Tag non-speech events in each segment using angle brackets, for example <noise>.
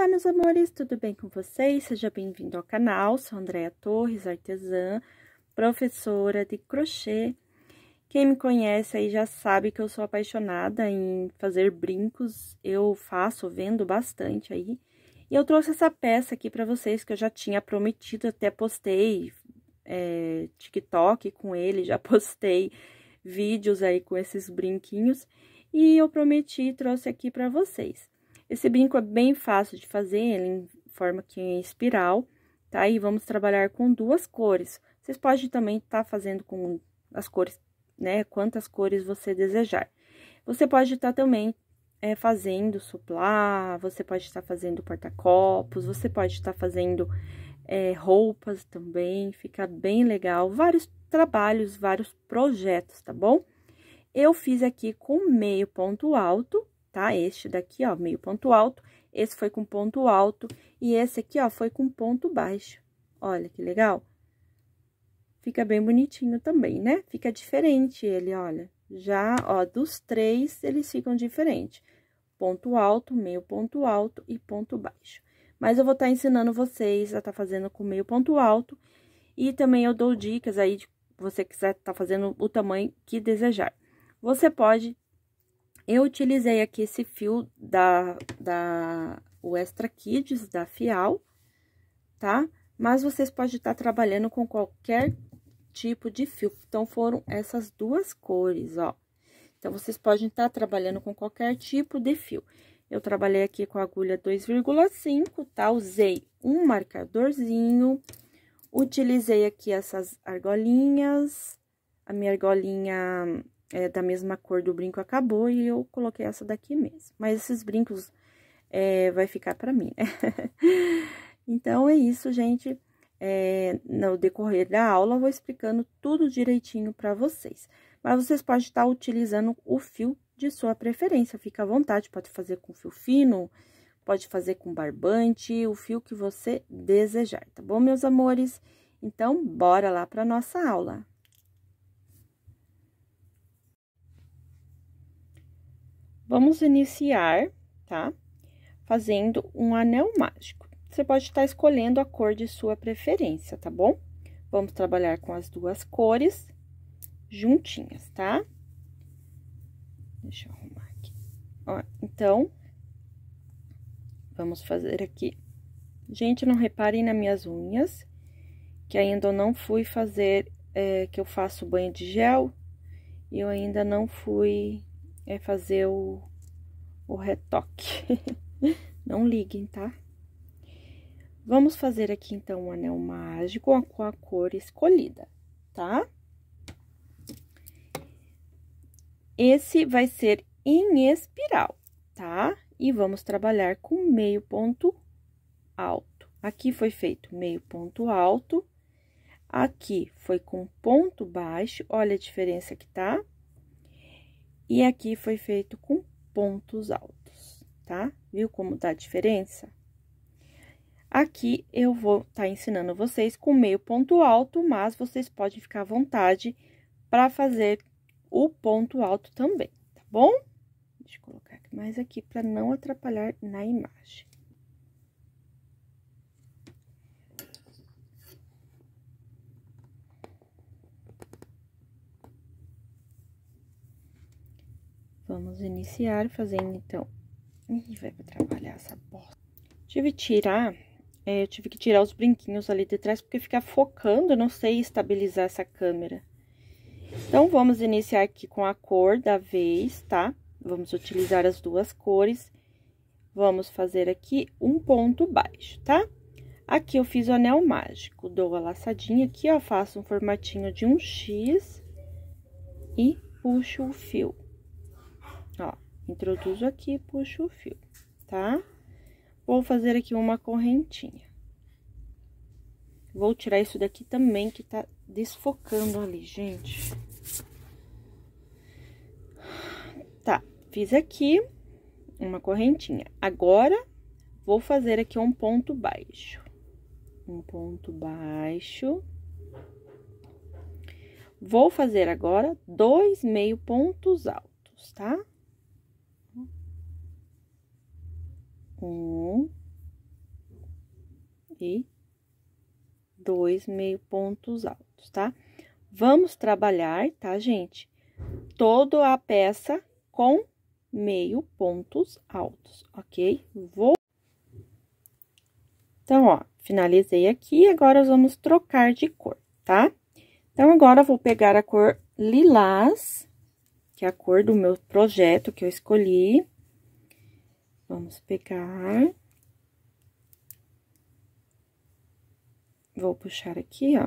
Olá, meus amores, tudo bem com vocês? Seja bem-vindo ao canal, sou Andréa Torres, artesã, professora de crochê. Quem me conhece aí já sabe que eu sou apaixonada em fazer brincos, eu faço, vendo bastante aí. E eu trouxe essa peça aqui para vocês que eu já tinha prometido, até postei é, TikTok com ele, <laughs> já postei vídeos aí com esses brinquinhos. E eu prometi, trouxe aqui para vocês. Esse brinco é bem fácil de fazer, ele em forma que em espiral, tá? E vamos trabalhar com duas cores. Vocês podem também estar tá fazendo com as cores, né? Quantas cores você desejar. Você pode estar tá também é, fazendo suplar, você pode estar tá fazendo porta-copos, você pode estar tá fazendo é, roupas também, fica bem legal. Vários trabalhos, vários projetos, tá bom? Eu fiz aqui com meio ponto alto tá? Este daqui, ó, meio ponto alto, esse foi com ponto alto e esse aqui, ó, foi com ponto baixo. Olha que legal. Fica bem bonitinho também, né? Fica diferente ele, olha. Já, ó, dos três, eles ficam diferentes. Ponto alto, meio ponto alto e ponto baixo. Mas eu vou estar tá ensinando vocês a tá fazendo com meio ponto alto. E também eu dou dicas aí de você quiser tá fazendo o tamanho que desejar. Você pode eu utilizei aqui esse fio da, da o Extra Kids, da Fial, tá? Mas vocês podem estar trabalhando com qualquer tipo de fio. Então, foram essas duas cores, ó. Então, vocês podem estar trabalhando com qualquer tipo de fio. Eu trabalhei aqui com a agulha 2,5, tá? Usei um marcadorzinho, utilizei aqui essas argolinhas, a minha argolinha é, da mesma cor do brinco acabou e eu coloquei essa daqui mesmo. Mas esses brincos é, vai ficar para mim, né? <laughs> então, é isso, gente. É, no decorrer da aula, eu vou explicando tudo direitinho para vocês. Mas vocês podem estar utilizando o fio de sua preferência, fica à vontade, pode fazer com fio fino, pode fazer com barbante, o fio que você desejar, tá bom, meus amores? Então, bora lá para nossa aula. Vamos iniciar, tá? Fazendo um anel mágico. Você pode estar escolhendo a cor de sua preferência, tá bom? Vamos trabalhar com as duas cores juntinhas, tá? Deixa eu arrumar aqui. Ó, então, vamos fazer aqui. Gente, não reparem nas minhas unhas, que ainda eu não fui fazer, é, que eu faço banho de gel, e eu ainda não fui é fazer o, o retoque. <laughs> Não liguem, tá? Vamos fazer aqui, então, um anel mágico com a cor escolhida, tá? Esse vai ser em espiral, tá? E vamos trabalhar com meio ponto alto. Aqui foi feito meio ponto alto, aqui foi com ponto baixo, olha a diferença que tá. E aqui foi feito com pontos altos, tá? Viu como tá a diferença? Aqui eu vou estar tá ensinando vocês com meio ponto alto, mas vocês podem ficar à vontade para fazer o ponto alto também, tá bom? Deixa eu colocar mais aqui para não atrapalhar na imagem. Vamos iniciar fazendo, então... Ih, vai trabalhar essa bosta. Tive que tirar... É, eu tive que tirar os brinquinhos ali de trás, porque ficar focando, eu não sei estabilizar essa câmera. Então, vamos iniciar aqui com a cor da vez, tá? Vamos utilizar as duas cores. Vamos fazer aqui um ponto baixo, tá? Aqui eu fiz o anel mágico, dou a laçadinha aqui, ó, faço um formatinho de um X e puxo o fio. Introduzo aqui, puxo o fio, tá? Vou fazer aqui uma correntinha. Vou tirar isso daqui também, que tá desfocando ali, gente. Tá, fiz aqui uma correntinha. Agora, vou fazer aqui um ponto baixo. Um ponto baixo. Vou fazer agora dois meio pontos altos, tá? um e dois meio pontos altos, tá? Vamos trabalhar, tá, gente? Toda a peça com meio pontos altos, ok? Vou. Então, ó, finalizei aqui, agora vamos trocar de cor, tá? Então, agora vou pegar a cor lilás, que é a cor do meu projeto que eu escolhi. Vamos pegar... Vou puxar aqui, ó.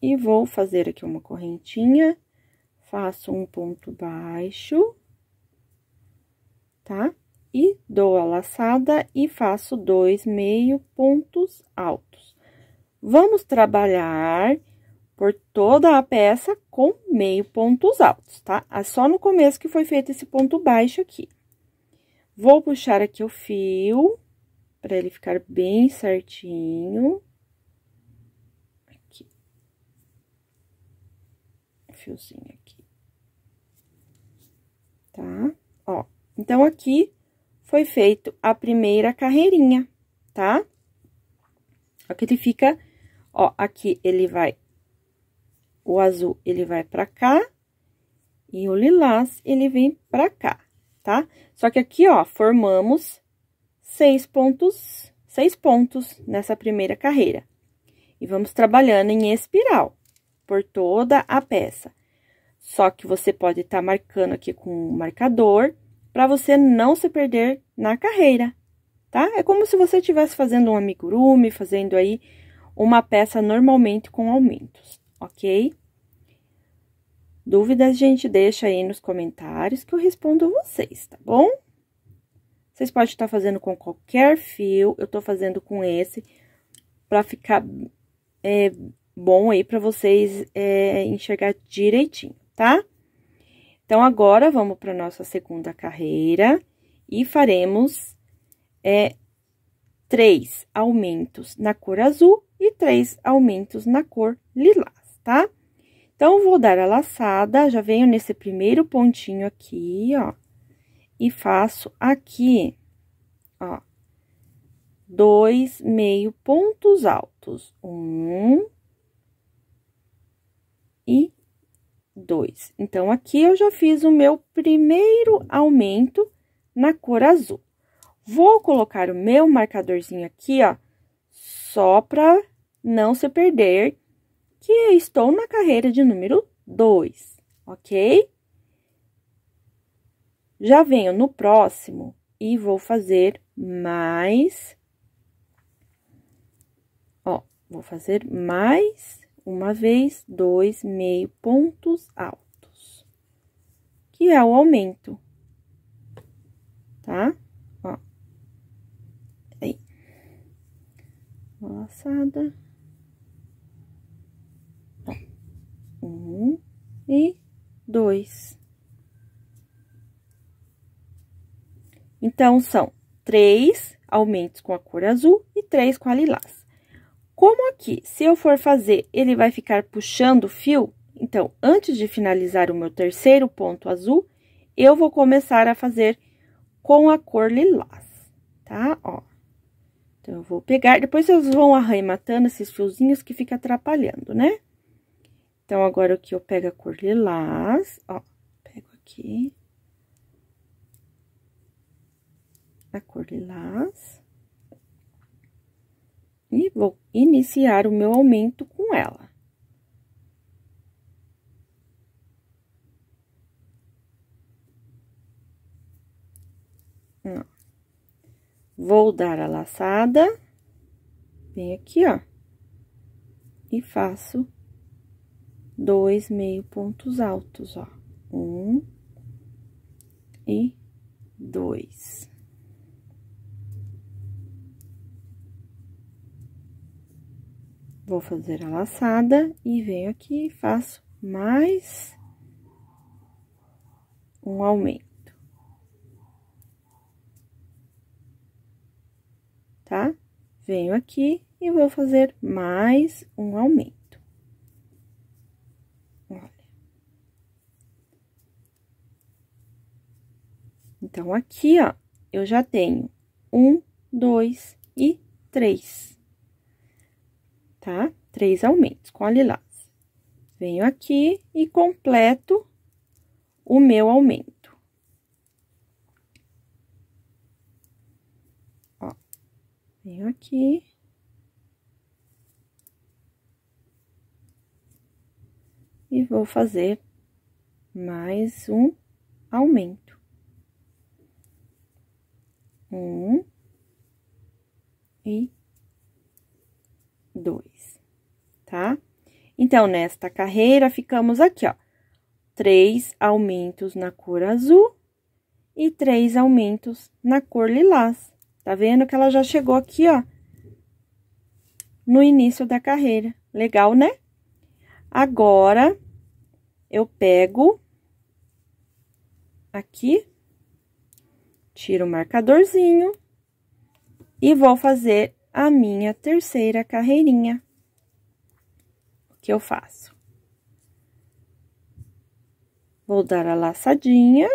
E vou fazer aqui uma correntinha, faço um ponto baixo, tá? E dou a laçada e faço dois meio pontos altos. Vamos trabalhar por toda a peça com meio pontos altos, tá? É só no começo que foi feito esse ponto baixo aqui. Vou puxar aqui o fio, para ele ficar bem certinho. Aqui. Fiozinho aqui. Tá? Ó, então, aqui foi feito a primeira carreirinha, tá? Aqui ele fica, ó, aqui ele vai, o azul ele vai pra cá, e o lilás ele vem pra cá tá? Só que aqui, ó, formamos seis pontos, seis pontos nessa primeira carreira. E vamos trabalhando em espiral por toda a peça. Só que você pode estar tá marcando aqui com o um marcador para você não se perder na carreira, tá? É como se você estivesse fazendo um amigurumi, fazendo aí uma peça normalmente com aumentos, ok? Dúvidas, gente, deixa aí nos comentários que eu respondo vocês, tá bom? Vocês podem estar fazendo com qualquer fio, eu tô fazendo com esse, pra ficar é, bom aí pra vocês é, enxergar direitinho, tá? Então, agora, vamos pra nossa segunda carreira e faremos é, três aumentos na cor azul e três aumentos na cor lilás, tá? Tá? Então, vou dar a laçada, já venho nesse primeiro pontinho aqui, ó, e faço aqui, ó, dois meio pontos altos. Um e dois. Então, aqui eu já fiz o meu primeiro aumento na cor azul. Vou colocar o meu marcadorzinho aqui, ó, só pra não se perder, que eu estou na carreira de número 2, ok? Já venho no próximo e vou fazer mais. Ó, vou fazer mais uma vez dois meio pontos altos, que é o aumento, tá? Ó, aí, uma laçada. um e dois. Então, são três aumentos com a cor azul e três com a lilás. Como aqui, se eu for fazer, ele vai ficar puxando o fio, então, antes de finalizar o meu terceiro ponto azul, eu vou começar a fazer com a cor lilás, tá? Ó. Então, eu vou pegar, depois vocês vão arrematando esses fiozinhos que fica atrapalhando, né? Então, agora aqui eu pego é a cor lilás, ó, pego aqui. A cor lilás. E vou iniciar o meu aumento com ela. Ó. Vou dar a laçada, bem aqui, ó, e faço dois meio pontos altos, ó. Um e dois. Vou fazer a laçada e venho aqui e faço mais um aumento. Tá? Venho aqui e vou fazer mais um aumento. Então, aqui, ó, eu já tenho um, dois e três, tá? Três aumentos com a lilás. Venho aqui e completo o meu aumento. Ó, venho aqui. E vou fazer mais um aumento. Um e dois, tá? Então, nesta carreira, ficamos aqui, ó, três aumentos na cor azul e três aumentos na cor lilás. Tá vendo que ela já chegou aqui, ó, no início da carreira. Legal, né? Agora, eu pego aqui Tiro o marcadorzinho e vou fazer a minha terceira carreirinha. O que eu faço? Vou dar a laçadinha,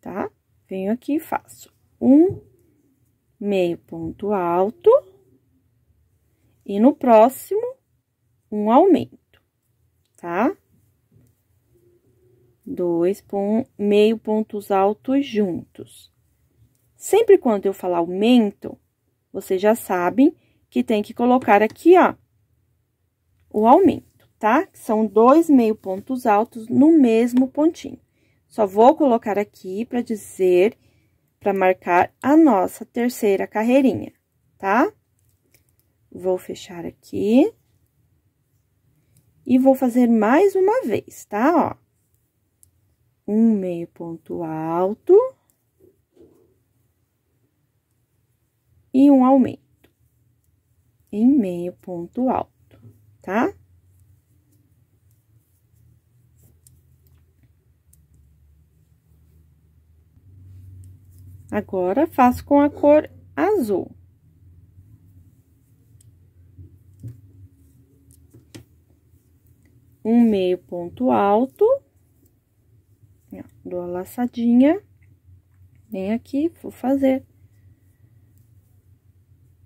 tá? Venho aqui e faço um meio ponto alto e no próximo um aumento, tá? Dois meio pontos altos juntos. Sempre quando eu falar aumento, vocês já sabem que tem que colocar aqui, ó, o aumento, tá? São dois meio pontos altos no mesmo pontinho. Só vou colocar aqui para dizer, para marcar a nossa terceira carreirinha, tá? Vou fechar aqui. E vou fazer mais uma vez, tá? Ó, um meio ponto alto e um aumento em meio ponto alto, tá? Agora, faço com a cor azul. Um meio ponto alto, dou a laçadinha, vem aqui, vou fazer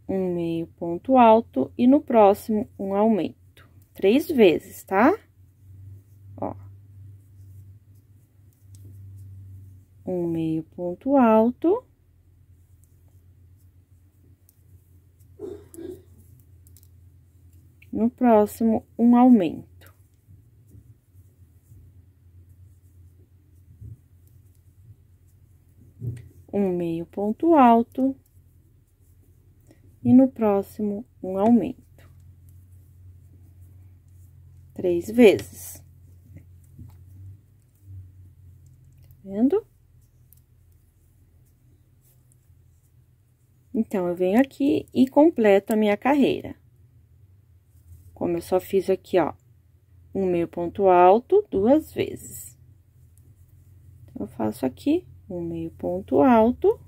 um meio ponto alto e no próximo um aumento. Três vezes, tá? Ó. Um meio ponto alto. No próximo, um aumento. um meio ponto alto, e no próximo um aumento. Três vezes. Vendo? Então, eu venho aqui e completo a minha carreira. Como eu só fiz aqui, ó, um meio ponto alto duas vezes. Então, eu faço aqui um meio ponto alto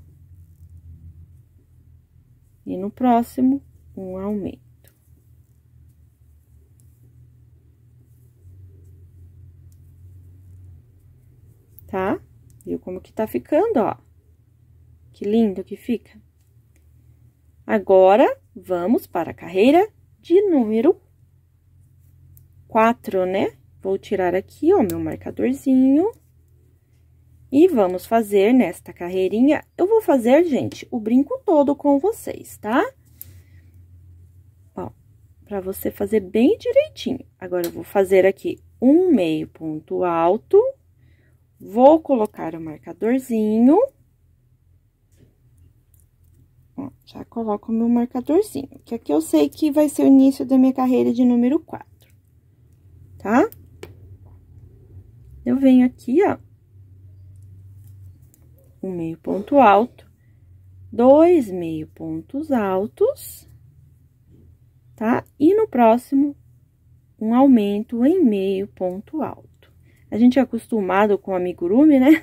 e no próximo, um aumento. Tá? Viu como que tá ficando, ó? Que lindo que fica. Agora, vamos para a carreira de número 4, né? Vou tirar aqui, ó, meu marcadorzinho. E vamos fazer nesta carreirinha, eu vou fazer, gente, o brinco todo com vocês, tá? Ó, pra você fazer bem direitinho. Agora, eu vou fazer aqui um meio ponto alto, vou colocar o marcadorzinho. Ó, já coloco o meu marcadorzinho, que aqui eu sei que vai ser o início da minha carreira de número 4, tá? Eu venho aqui, ó, um meio ponto alto, dois meio pontos altos, tá? E no próximo, um aumento em meio ponto alto. A gente é acostumado com amigurumi, né?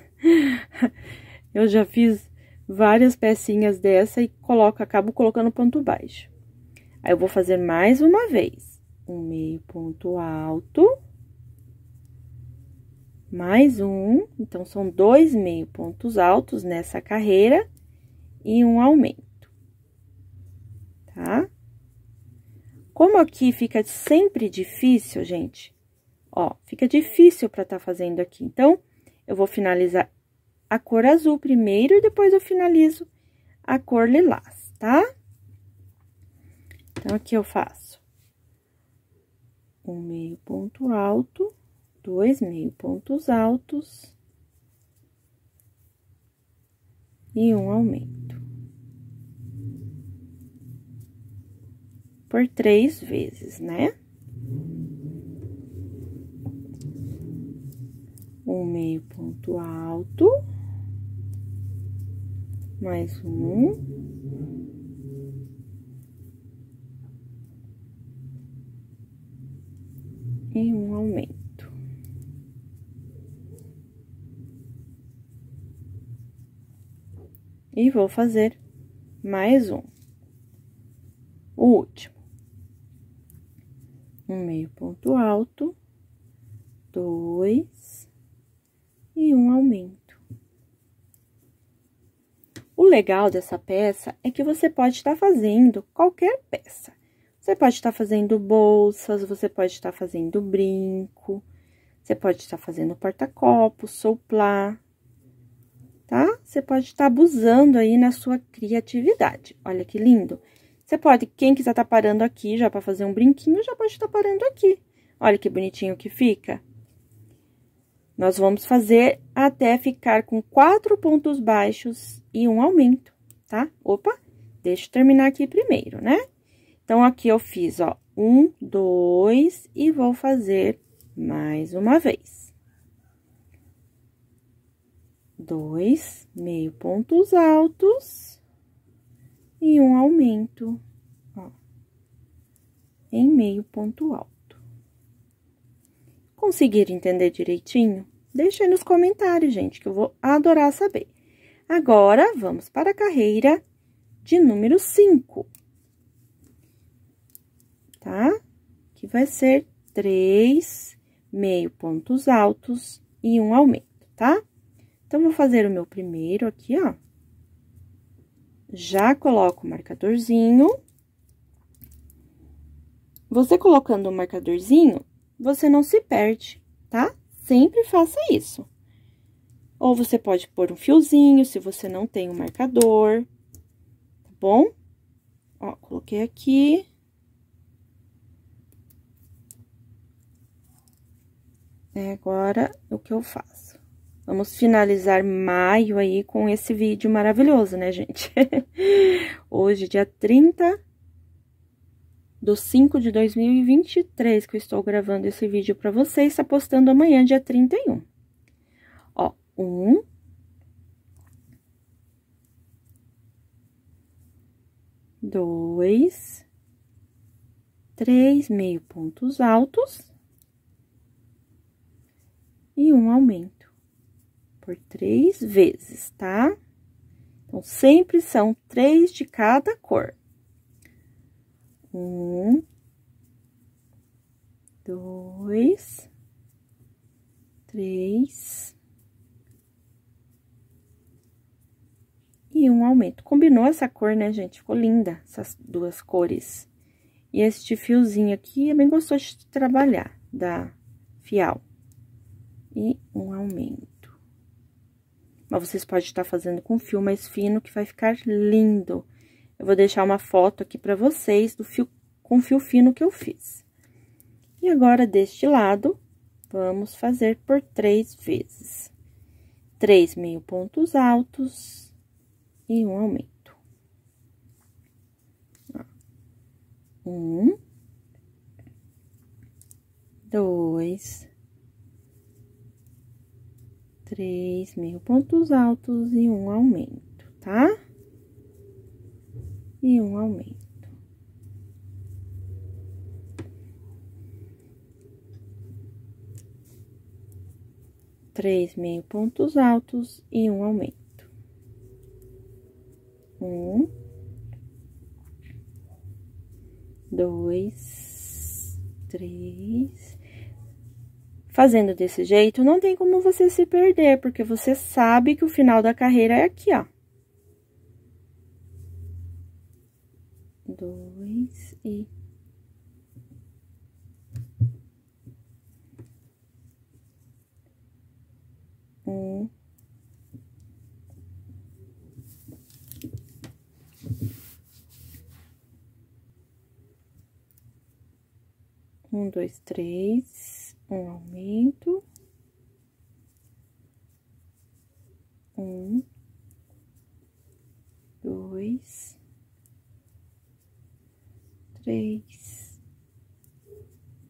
<laughs> Eu já fiz várias pecinhas dessa e coloco, acabo colocando ponto baixo. Aí, eu vou fazer mais uma vez. Um meio ponto alto mais um, então, são dois meio pontos altos nessa carreira e um aumento, tá? Como aqui fica sempre difícil, gente, ó, fica difícil para tá fazendo aqui. Então, eu vou finalizar a cor azul primeiro e depois eu finalizo a cor lilás, tá? Então, aqui eu faço um meio ponto alto dois meio pontos altos e um aumento. Por três vezes, né? Um meio ponto alto, mais um, e um aumento. e vou fazer mais um, o último. Um meio ponto alto, dois e um aumento. O legal dessa peça é que você pode estar tá fazendo qualquer peça. Você pode estar tá fazendo bolsas, você pode estar tá fazendo brinco, você pode estar fazendo porta-copos, soplar, tá? Você pode estar tá abusando aí na sua criatividade. Olha que lindo. Você pode, quem quiser tá parando aqui já para fazer um brinquinho, já pode estar tá parando aqui. Olha que bonitinho que fica. Nós vamos fazer até ficar com quatro pontos baixos e um aumento, tá? Opa, deixa eu terminar aqui primeiro, né? Então, aqui eu fiz, ó, um, dois, e vou fazer mais uma vez dois meio pontos altos e um aumento, ó, em meio ponto alto. Conseguiram entender direitinho? Deixa aí nos comentários, gente, que eu vou adorar saber. Agora, vamos para a carreira de número 5, tá? Que vai ser três meio pontos altos e um aumento, tá? Então, vou fazer o meu primeiro aqui, ó. Já coloco o marcadorzinho. Você colocando o marcadorzinho, você não se perde, tá? Sempre faça isso. Ou você pode pôr um fiozinho, se você não tem um marcador, tá bom? Ó, coloquei aqui. É, agora, o que eu faço? Vamos finalizar maio aí com esse vídeo maravilhoso, né, gente? <laughs> Hoje, dia 30 do 5 de 2023, que eu estou gravando esse vídeo para vocês, está postando amanhã, dia 31. Ó, um... Dois... Três meio pontos altos e um aumento por três vezes, tá? Então, sempre são três de cada cor. Um, dois, três. E um aumento. Combinou essa cor, né, gente? Ficou linda essas duas cores. E este fiozinho aqui é bem gostoso de trabalhar, da Fial. E um aumento. Mas vocês podem estar fazendo com fio mais fino, que vai ficar lindo. Eu vou deixar uma foto aqui para vocês do fio com fio fino que eu fiz. E agora, deste lado, vamos fazer por três vezes. Três meio pontos altos e um aumento. Um. Dois três meio pontos altos e um aumento, tá? E um aumento. Três meio pontos altos e um aumento. Um, dois, três, Fazendo desse jeito, não tem como você se perder, porque você sabe que o final da carreira é aqui, ó. Dois e... Um... Um, dois, três um aumento, um, dois, três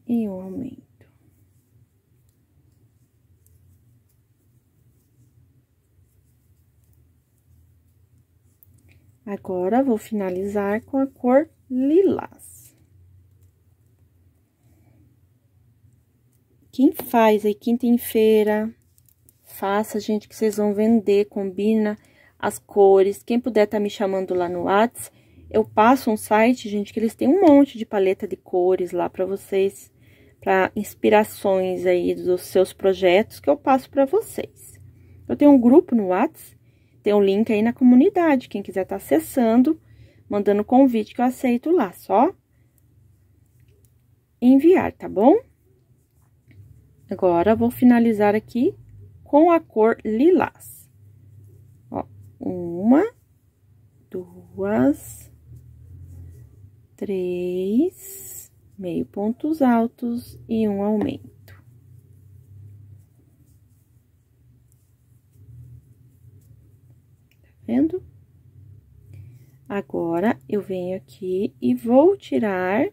e um aumento. Agora, vou finalizar com a cor lilás. Quem faz aí quinta em feira, faça, gente, que vocês vão vender, combina as cores. Quem puder tá me chamando lá no Whats, eu passo um site, gente, que eles têm um monte de paleta de cores lá para vocês, para inspirações aí dos seus projetos que eu passo para vocês. Eu tenho um grupo no Whats, tem um link aí na comunidade, quem quiser tá acessando, mandando convite que eu aceito lá, só enviar, tá bom? Agora, vou finalizar aqui com a cor lilás. Ó, uma, duas, três, meio pontos altos e um aumento. Tá vendo? Agora, eu venho aqui e vou tirar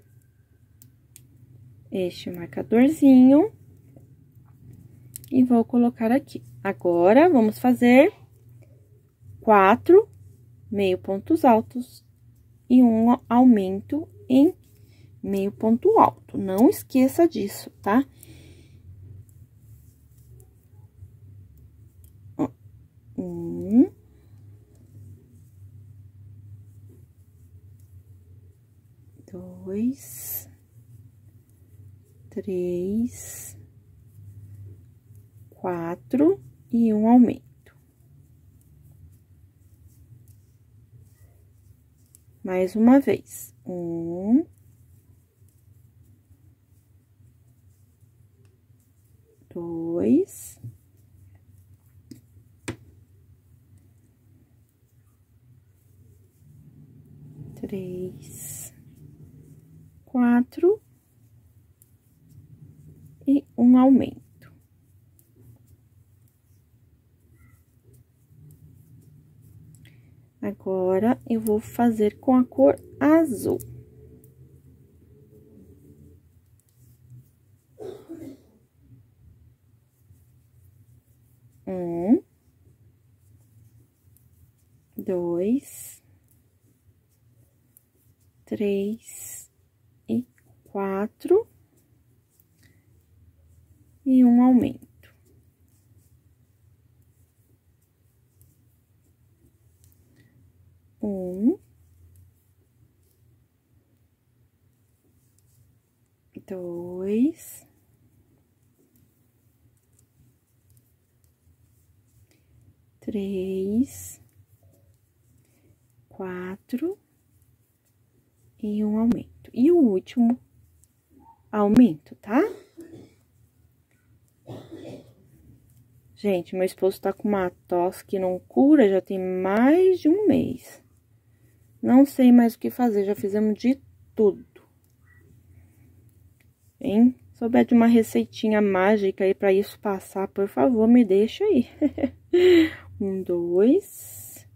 este marcadorzinho e vou colocar aqui. Agora, vamos fazer quatro meio pontos altos e um aumento em meio ponto alto. Não esqueça disso, tá? Um. Dois. Três quatro e um aumento. Mais uma vez. Um. Dois. Três. Quatro. E um aumento. Agora, eu vou fazer com a cor azul. Um. Dois. Três. E quatro. E um aumento. um. Dois. Três. Quatro. E um aumento. E o último aumento, tá? Gente, meu esposo tá com uma tosse que não cura já tem mais de um mês. Não sei mais o que fazer, já fizemos de tudo. Hein? Souber de uma receitinha mágica aí para isso passar, por favor, me deixa aí. <laughs> um, dois,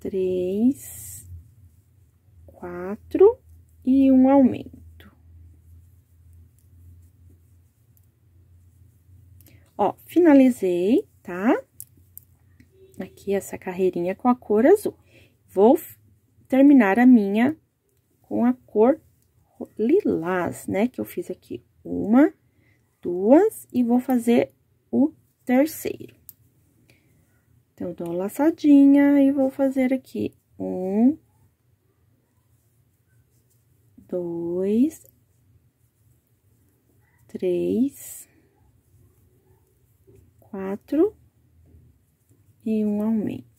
três, quatro e um aumento. Ó, finalizei, tá? Aqui essa carreirinha com a cor azul. Vou terminar a minha com a cor lilás, né? Que eu fiz aqui uma, duas, e vou fazer o terceiro. Então, dou uma laçadinha e vou fazer aqui um, dois, três, quatro, e um aumento.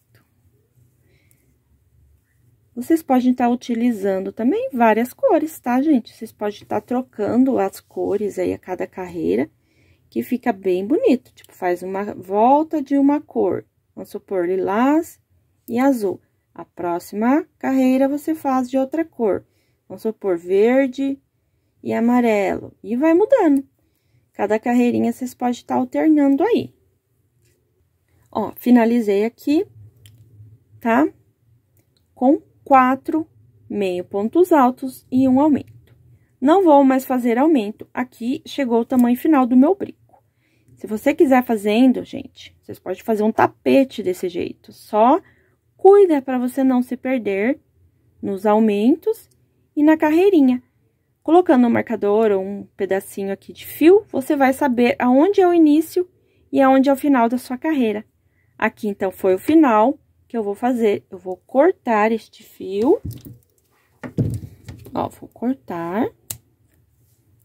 Vocês podem estar utilizando também várias cores, tá, gente? Vocês podem estar trocando as cores aí a cada carreira, que fica bem bonito. Tipo, faz uma volta de uma cor, vamos supor, lilás e azul. A próxima carreira você faz de outra cor, vamos supor, verde e amarelo. E vai mudando. Cada carreirinha vocês podem estar alternando aí. Ó, finalizei aqui, tá? Com quatro meio pontos altos e um aumento. Não vou mais fazer aumento, aqui chegou o tamanho final do meu brinco. Se você quiser fazendo, gente, vocês podem fazer um tapete desse jeito, só cuida para você não se perder nos aumentos e na carreirinha. Colocando um marcador ou um pedacinho aqui de fio, você vai saber aonde é o início e aonde é o final da sua carreira. Aqui, então, foi o final, que eu vou fazer? Eu vou cortar este fio. Ó, vou cortar.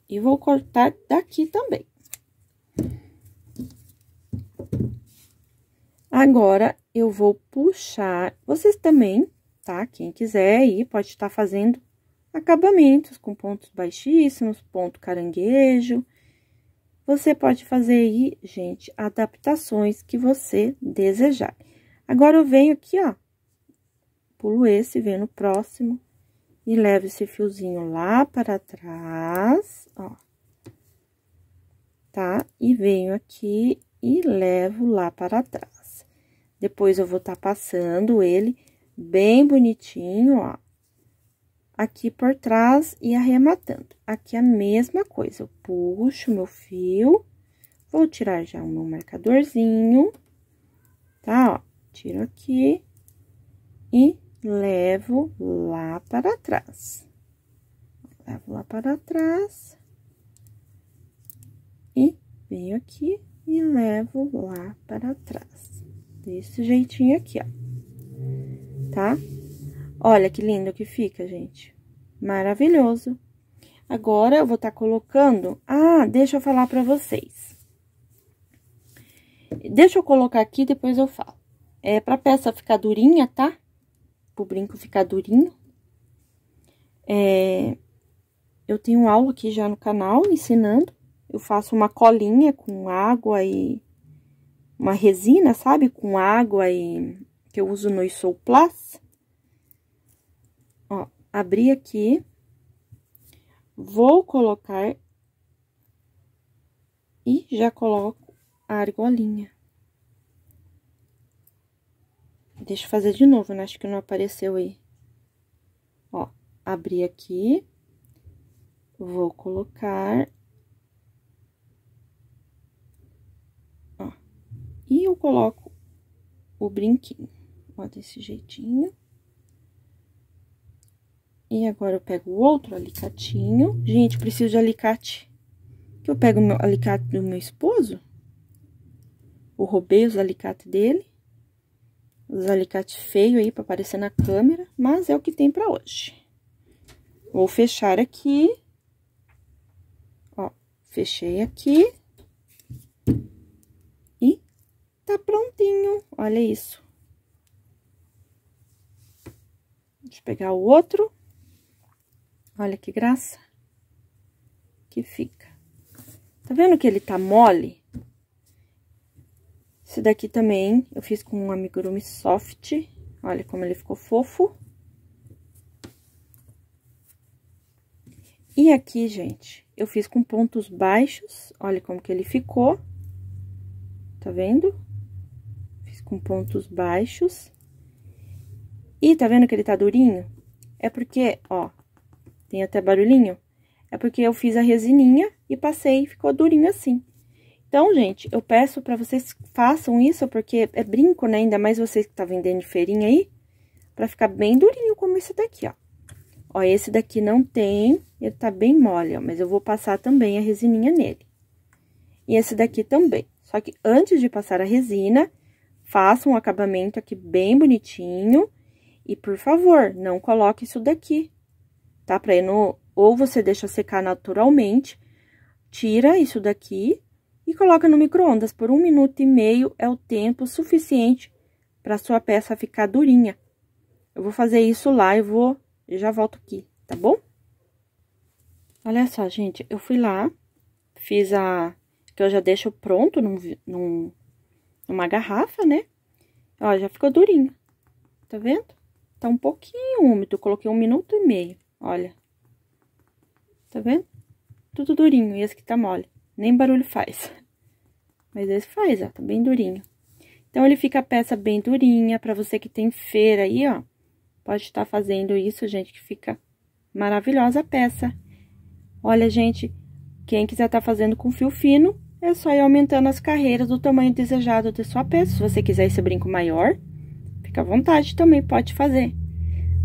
E vou cortar daqui também. Agora, eu vou puxar, vocês também, tá? Quem quiser aí, pode estar tá fazendo acabamentos com pontos baixíssimos, ponto caranguejo. Você pode fazer aí, gente, adaptações que você desejar. Agora, eu venho aqui, ó, pulo esse, venho no próximo e levo esse fiozinho lá para trás, ó, tá? E venho aqui e levo lá para trás. Depois, eu vou estar tá passando ele bem bonitinho, ó, aqui por trás e arrematando. Aqui a mesma coisa, eu puxo meu fio, vou tirar já o meu marcadorzinho, tá, ó. Tiro aqui e levo lá para trás. Levo lá para trás. E venho aqui e levo lá para trás. Desse jeitinho aqui, ó. Tá? Olha que lindo que fica, gente. Maravilhoso. Agora, eu vou estar tá colocando... Ah, deixa eu falar para vocês. Deixa eu colocar aqui, depois eu falo. É pra peça ficar durinha, tá? Pro brinco ficar durinho. É, eu tenho aula aqui já no canal ensinando. Eu faço uma colinha com água e... Uma resina, sabe? Com água e... Que eu uso no Isol Plus. Ó, abri aqui. Vou colocar... E já coloco a argolinha. Deixa eu fazer de novo, né? Acho que não apareceu aí. Ó, abri aqui. Vou colocar... Ó. E eu coloco o brinquinho. Ó, desse jeitinho. E agora eu pego o outro alicatinho. Gente, preciso de alicate. Que eu pego o meu alicate do meu esposo. Eu roubei os alicates dele. Os alicates feios aí para aparecer na câmera, mas é o que tem para hoje. Vou fechar aqui. Ó, fechei aqui. E tá prontinho, olha isso. Deixa eu pegar o outro. Olha que graça que fica. Tá vendo que ele tá mole? Esse daqui também eu fiz com um amigurumi soft. Olha como ele ficou fofo. E aqui, gente, eu fiz com pontos baixos. Olha como que ele ficou. Tá vendo? Fiz com pontos baixos. E tá vendo que ele tá durinho? É porque, ó, tem até barulhinho. É porque eu fiz a resininha e passei, ficou durinho assim. Então, gente, eu peço para vocês façam isso, porque é brinco, né? Ainda mais vocês que tá vendendo de feirinha aí, para ficar bem durinho como esse daqui, ó. Ó, esse daqui não tem, ele tá bem mole, ó, mas eu vou passar também a resininha nele. E esse daqui também. Só que antes de passar a resina, faça um acabamento aqui bem bonitinho. E, por favor, não coloque isso daqui, tá? Pra ir no... Ou você deixa secar naturalmente, tira isso daqui, e coloca no micro-ondas por um minuto e meio, é o tempo suficiente para sua peça ficar durinha. Eu vou fazer isso lá e vou, eu já volto aqui, tá bom? Olha só, gente, eu fui lá, fiz a, que eu já deixo pronto num, num, numa garrafa, né? Ó, já ficou durinho, tá vendo? Tá um pouquinho úmido, coloquei um minuto e meio, olha. Tá vendo? Tudo durinho, e esse que tá mole, nem barulho faz. <laughs> Mas esse faz, ó, tá bem durinho. Então, ele fica a peça bem durinha, pra você que tem feira aí, ó. Pode estar tá fazendo isso, gente, que fica maravilhosa a peça. Olha, gente, quem quiser estar tá fazendo com fio fino, é só ir aumentando as carreiras do tamanho desejado da sua peça. Se você quiser esse brinco maior, fica à vontade também, pode fazer.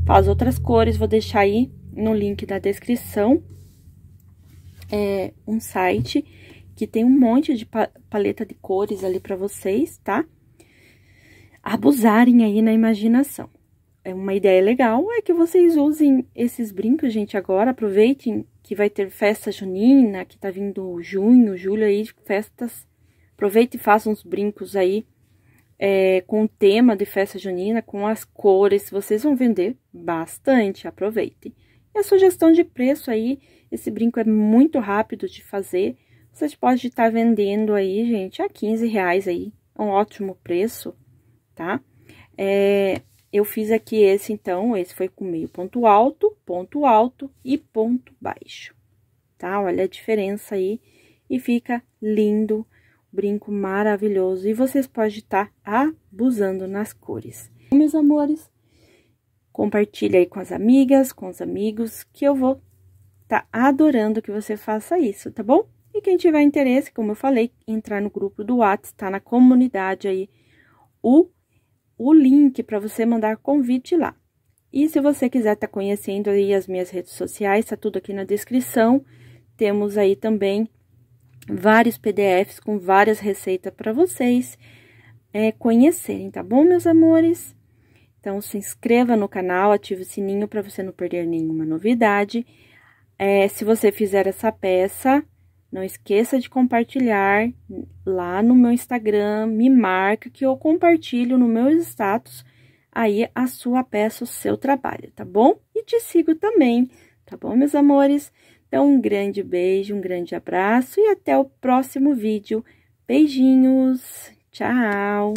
Faz outras cores, vou deixar aí no link da descrição é, um site que tem um monte de paleta de cores ali para vocês, tá? Abusarem aí na imaginação. É uma ideia legal é que vocês usem esses brincos, gente, agora, aproveitem que vai ter festa junina, que tá vindo junho, julho aí, festas. Aproveite e faça uns brincos aí é, com o tema de festa junina, com as cores, vocês vão vender bastante, aproveitem. E a sugestão de preço aí, esse brinco é muito rápido de fazer, vocês podem estar vendendo aí, gente, a 15 reais aí, um ótimo preço, tá? É, eu fiz aqui esse, então, esse foi com meio ponto alto, ponto alto e ponto baixo, tá? Olha a diferença aí e fica lindo, brinco maravilhoso. E vocês podem estar abusando nas cores. Então, meus amores, compartilha aí com as amigas, com os amigos, que eu vou tá adorando que você faça isso, tá bom? E quem tiver interesse, como eu falei, entrar no grupo do WhatsApp, está na comunidade aí o, o link para você mandar convite lá. E se você quiser estar tá conhecendo aí as minhas redes sociais, está tudo aqui na descrição. Temos aí também vários PDFs com várias receitas para vocês é, conhecerem, tá bom, meus amores? Então, se inscreva no canal, ative o sininho para você não perder nenhuma novidade. É, se você fizer essa peça, não esqueça de compartilhar lá no meu Instagram, me marca que eu compartilho no meu status aí a sua peça, o seu trabalho, tá bom? E te sigo também, tá bom, meus amores? Então, um grande beijo, um grande abraço e até o próximo vídeo. Beijinhos, tchau!